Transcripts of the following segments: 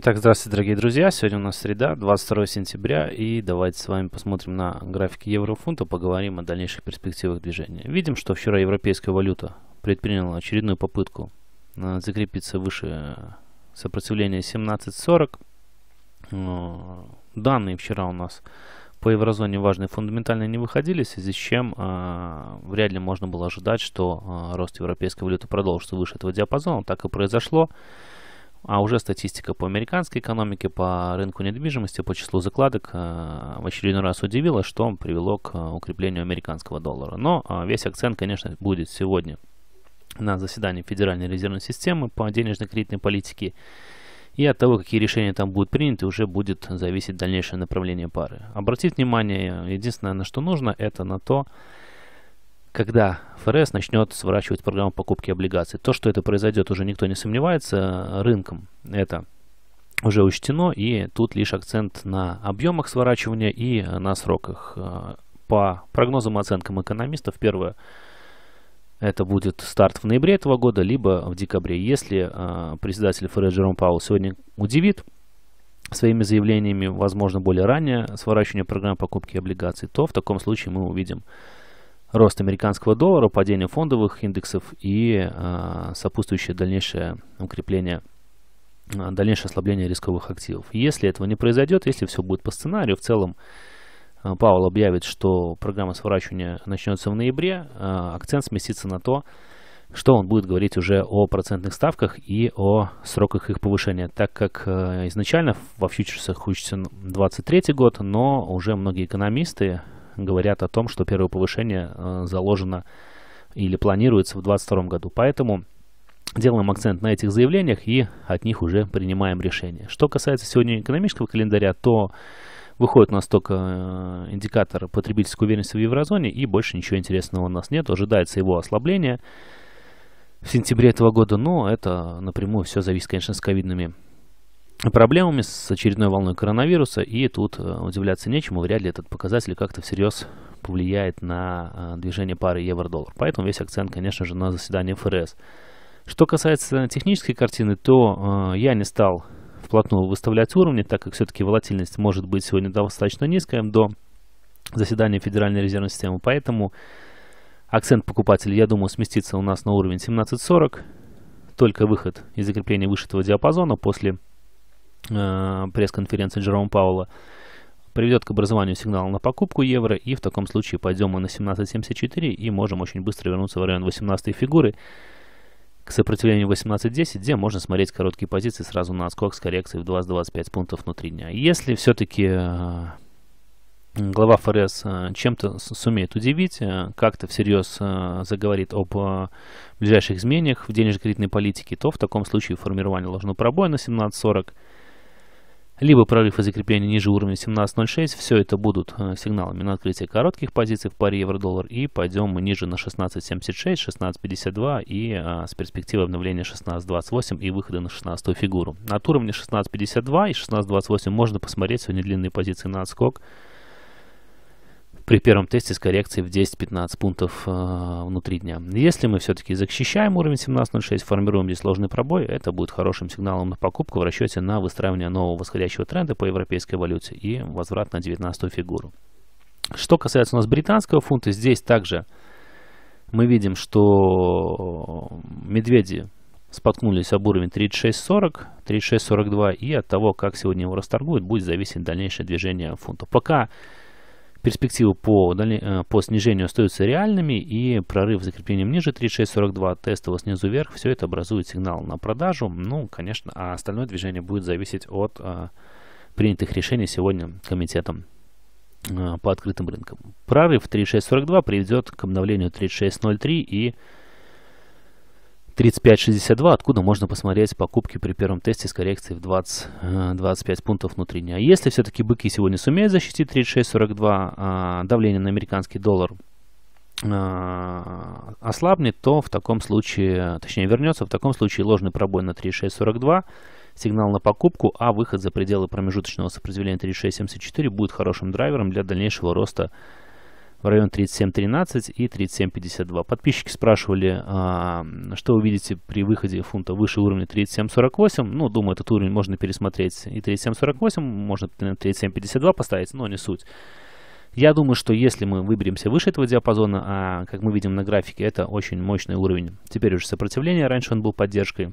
Итак, здравствуйте, дорогие друзья. Сегодня у нас среда, 22 сентября, и давайте с вами посмотрим на графики еврофунта, поговорим о дальнейших перспективах движения. Видим, что вчера европейская валюта предприняла очередную попытку э, закрепиться выше сопротивления 17.40. Э, данные вчера у нас по еврозоне важные фундаментально не выходили, в связи с чем э, вряд ли можно было ожидать, что э, рост европейской валюты продолжится выше этого диапазона. Так и произошло. А уже статистика по американской экономике, по рынку недвижимости, по числу закладок э, в очередной раз удивила, что привело к э, укреплению американского доллара. Но э, весь акцент, конечно, будет сегодня на заседании Федеральной резервной системы по денежно-кредитной политике. И от того, какие решения там будут приняты, уже будет зависеть дальнейшее направление пары. Обратить внимание, единственное, на что нужно, это на то, что когда ФРС начнет сворачивать программу покупки облигаций. То, что это произойдет, уже никто не сомневается. Рынком это уже учтено, и тут лишь акцент на объемах сворачивания и на сроках. Э, по прогнозам и оценкам экономистов, первое, это будет старт в ноябре этого года, либо в декабре. Если э, председатель ФРС Джером Паул сегодня удивит своими заявлениями, возможно, более ранее сворачивание программ покупки облигаций, то в таком случае мы увидим рост американского доллара, падение фондовых индексов и э, сопутствующее дальнейшее укрепление, а, дальнейшее ослабление рисковых активов. Если этого не произойдет, если все будет по сценарию, в целом э, а, Пауэлл объявит, что программа сворачивания начнется в ноябре, э, акцент сместится на то, что он будет говорить уже о процентных ставках и о сроках их повышения, так как э, изначально во фьючерсах учится 23 год, но уже многие экономисты говорят о том, что первое повышение э, заложено или планируется в 2022 году. Поэтому делаем акцент на этих заявлениях и от них уже принимаем решение. Что касается сегодня экономического календаря, то выходит у нас только э, индикатор потребительской уверенности в еврозоне и больше ничего интересного у нас нет. Ожидается его ослабление в сентябре этого года, но это напрямую все зависит, конечно, с ковидными проблемами с очередной волной коронавируса, и тут э, удивляться нечему, вряд ли этот показатель как-то всерьез повлияет на э, движение пары евро-доллар. Поэтому весь акцент, конечно же, на заседании ФРС. Что касается технической картины, то э, я не стал вплотную выставлять уровни, так как все-таки волатильность может быть сегодня достаточно низкая до заседания Федеральной резервной системы, поэтому акцент покупателей, я думаю, сместится у нас на уровень 17.40, только выход из закрепления этого диапазона после Э, пресс-конференции Джерома Паула, приведет к образованию сигнала на покупку евро, и в таком случае пойдем мы на 17.74 и можем очень быстро вернуться в район 18 фигуры к сопротивлению 18.10, где можно смотреть короткие позиции сразу на отскок с коррекцией в 20-25 пунктов внутри дня. Если все-таки э, глава ФРС э, чем-то сумеет удивить, как-то всерьез заговорит об ближайших изменениях в денежно-кредитной политике, то в таком случае формирование ложного пробоя на 17.40 либо прорыв и закрепление ниже уровня 17.06, все это будут э, сигналами на открытие коротких позиций в паре евро-доллар, и пойдем мы ниже на 16.76, 16.52 и а, с перспективой обновления 16.28 и выхода на 16 фигуру. От уровня 16.52 и 16.28 можно посмотреть сегодня длинные позиции на отскок, при первом тесте с коррекцией в 10-15 пунктов э, внутри дня. Если мы все-таки защищаем уровень 17.06, формируем здесь ложный пробой, это будет хорошим сигналом на покупку в расчете на выстраивание нового восходящего тренда по европейской валюте и возврат на 19 фигуру. Что касается у нас британского фунта, здесь также мы видим, что медведи споткнулись об уровень 36.40, 36.42 и от того, как сегодня его расторгуют, будет зависеть дальнейшее движение фунта. Пока перспективы по, э, по снижению остаются реальными и прорыв закреплением ниже 36.42 тестово снизу вверх, все это образует сигнал на продажу. Ну, конечно, а остальное движение будет зависеть от а, принятых решений сегодня комитетом а, по открытым рынкам. Прорыв 36.42 приведет к обновлению 36.03 и 35.62, откуда можно посмотреть покупки при первом тесте с коррекцией в 20, 25 э, пунктов внутренне. А если все-таки быки сегодня сумеют защитить 36.42, а, давление на американский доллар а, ослабнет, то в таком случае, точнее вернется, в таком случае ложный пробой на 36.42, сигнал на покупку, а выход за пределы промежуточного сопротивления 36.74 будет хорошим драйвером для дальнейшего роста в район 37.13 и 37.52. Подписчики спрашивали, а, что вы видите при выходе фунта выше уровня 37.48. Ну, думаю, этот уровень можно пересмотреть и 37.48, можно 37.52 поставить, но не суть. Я думаю, что если мы выберемся выше этого диапазона, а как мы видим на графике, это очень мощный уровень. Теперь уже сопротивление, раньше он был поддержкой.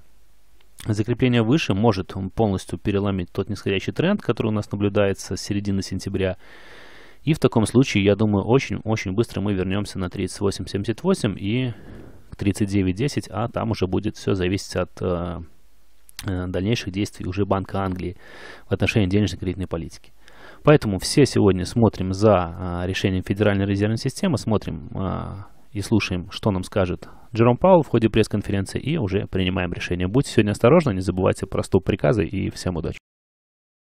Закрепление выше может полностью переломить тот нисходящий тренд, который у нас наблюдается с середины сентября. И в таком случае, я думаю, очень-очень быстро мы вернемся на 38.78 и к 39.10, а там уже будет все зависеть от э, э, дальнейших действий уже Банка Англии в отношении денежно-кредитной политики. Поэтому все сегодня смотрим за э, решением Федеральной резервной системы, смотрим э, и слушаем, что нам скажет Джером Паул в ходе пресс-конференции и уже принимаем решение. Будьте сегодня осторожны, не забывайте про стоп-приказы и всем удачи.